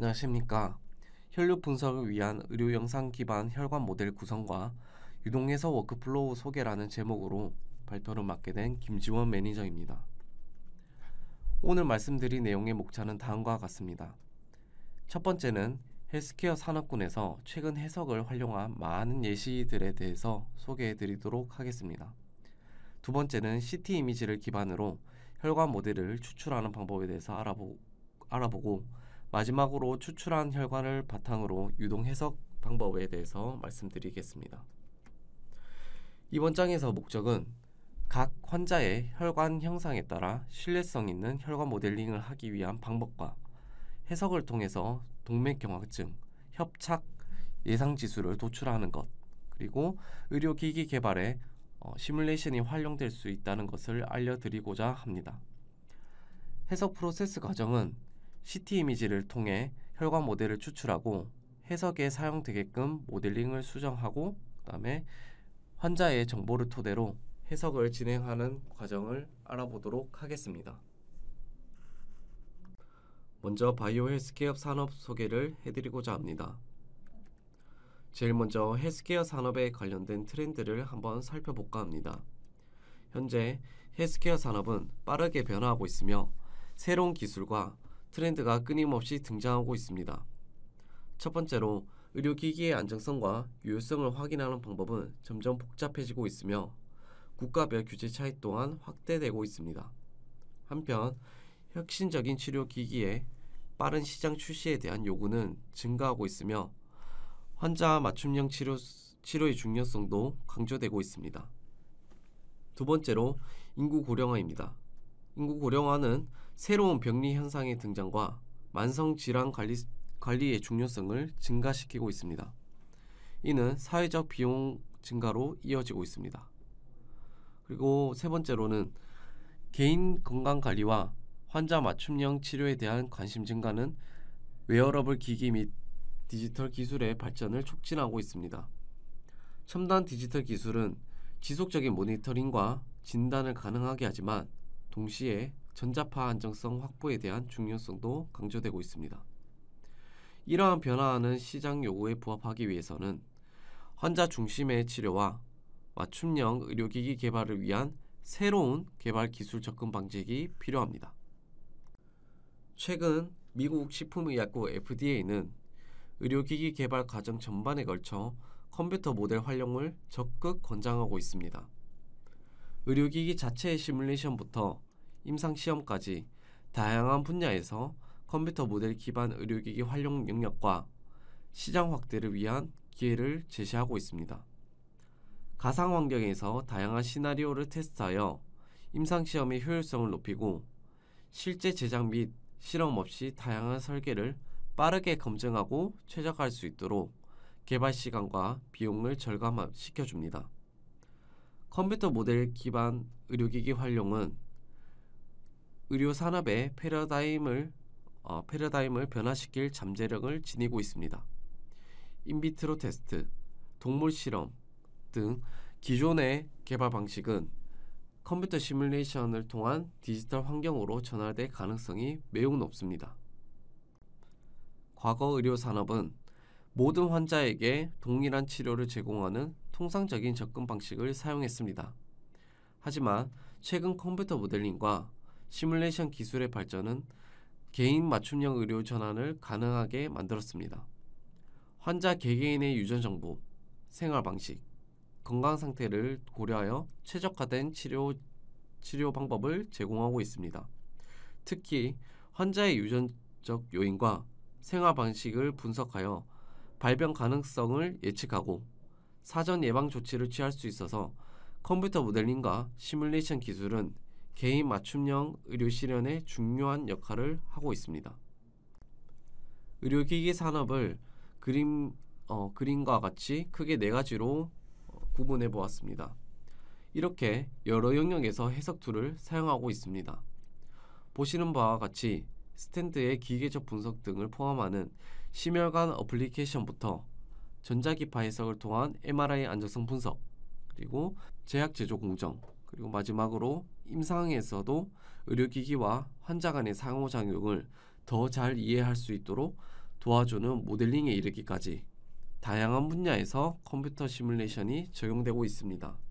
안녕하십니까. 혈류 분석을 위한 의료 영상 기반 혈관 모델 구성과 유동해서 워크플로우 소개라는 제목으로 발표를 맡게 된 김지원 매니저입니다. 오늘 말씀드릴 내용의 목차는 다음과 같습니다. 첫 번째는 헬스케어 산업군에서 최근 해석을 활용한 많은 예시들에 대해서 소개해 드리도록 하겠습니다. 두 번째는 CT 이미지를 기반으로 혈관 모델을 추출하는 방법에 대해서 알아보, 알아보고 마지막으로 추출한 혈관을 바탕으로 유동 해석 방법에 대해서 말씀드리겠습니다. 이번 장에서 목적은 각 환자의 혈관 형상에 따라 신뢰성 있는 혈관 모델링을 하기 위한 방법과 해석을 통해서 동맥경화증, 협착 예상 지수를 도출하는 것, 그리고 의료기기 개발에 어, 시뮬레이션이 활용될 수 있다는 것을 알려드리고자 합니다. 해석 프로세스 과정은 CT 이미지를 통해 혈관 모델을 추출하고 해석에 사용되게끔 모델링을 수정하고 그다음에 환자의 정보를 토대로 해석을 진행하는 과정을 알아보도록 하겠습니다. 먼저 바이오 헬스케어 산업 소개를 해드리고자 합니다. 제일 먼저 헬스케어 산업에 관련된 트렌드를 한번 살펴볼까 합니다. 현재 헬스케어 산업은 빠르게 변화하고 있으며 새로운 기술과 트렌드가 끊임없이 등장하고 있습니다. 첫 번째로 의료기기의 안정성과 유효성을 확인하는 방법은 점점 복잡해지고 있으며 국가별 규제 차이 또한 확대되고 있습니다. 한편 혁신적인 치료기기의 빠른 시장 출시에 대한 요구는 증가하고 있으며 환자 맞춤형 치료, 치료의 중요성도 강조되고 있습니다. 두 번째로 인구 고령화입니다. 인구 고령화는 새로운 병리 현상의 등장과 만성 질환 관리, 관리의 중요성을 증가시키고 있습니다. 이는 사회적 비용 증가로 이어지고 있습니다. 그리고 세 번째로는 개인 건강 관리와 환자 맞춤형 치료에 대한 관심 증가는 웨어러블 기기 및 디지털 기술의 발전을 촉진하고 있습니다. 첨단 디지털 기술은 지속적인 모니터링과 진단을 가능하게 하지만 동시에 전자파 안정성 확보에 대한 중요성도 강조되고 있습니다. 이러한 변화하는 시장 요구에 부합하기 위해서는 환자 중심의 치료와 맞춤형 의료기기 개발을 위한 새로운 개발 기술 접근 방식이 필요합니다. 최근 미국 식품의약국 FDA는 의료기기 개발 과정 전반에 걸쳐 컴퓨터 모델 활용을 적극 권장하고 있습니다. 의료기기 자체의 시뮬레이션부터 임상시험까지 다양한 분야에서 컴퓨터 모델 기반 의료기기 활용 능력과 시장 확대를 위한 기회를 제시하고 있습니다. 가상 환경에서 다양한 시나리오를 테스트하여 임상시험의 효율성을 높이고 실제 제작 및 실험 없이 다양한 설계를 빠르게 검증하고 최적화할 수 있도록 개발 시간과 비용을 절감시켜줍니다. 컴퓨터 모델 기반 의료기기 활용은 의료 산업의 패러다임을 어, 패러다임을 변화시킬 잠재력을 지니고 있습니다. 인비트로 테스트, 동물 실험 등 기존의 개발 방식은 컴퓨터 시뮬레이션을 통한 디지털 환경으로 전환될 가능성이 매우 높습니다. 과거 의료 산업은 모든 환자에게 동일한 치료를 제공하는 통상적인 접근 방식을 사용했습니다. 하지만 최근 컴퓨터 모델링과 시뮬레이션 기술의 발전은 개인 맞춤형 의료 전환을 가능하게 만들었습니다. 환자 개개인의 유전 정보, 생활 방식, 건강 상태를 고려하여 최적화된 치료 치료 방법을 제공하고 있습니다. 특히 환자의 유전적 요인과 생활 방식을 분석하여 발병 가능성을 예측하고 사전 예방 조치를 취할 수 있어서 컴퓨터 모델링과 시뮬레이션 기술은 개인 맞춤형 의료 실현에 중요한 역할을 하고 있습니다. 의료기기 산업을 그림, 어, 그림과 같이 크게 네 가지로 어, 구분해 보았습니다. 이렇게 여러 영역에서 해석 툴을 사용하고 있습니다. 보시는 바와 같이 스탠드의 기계적 분석 등을 포함하는 심혈관 어플리케이션부터 전자기파 해석을 통한 MRI 안정성 분석, 그리고 제약 제조 공정, 그리고 마지막으로 임상에서도 의료기기와 환자 간의 상호작용을 더 잘 이해할 수 있도록 도와주는 모델링에 이르기까지 다양한 분야에서 컴퓨터 시뮬레이션이 적용되고 있습니다.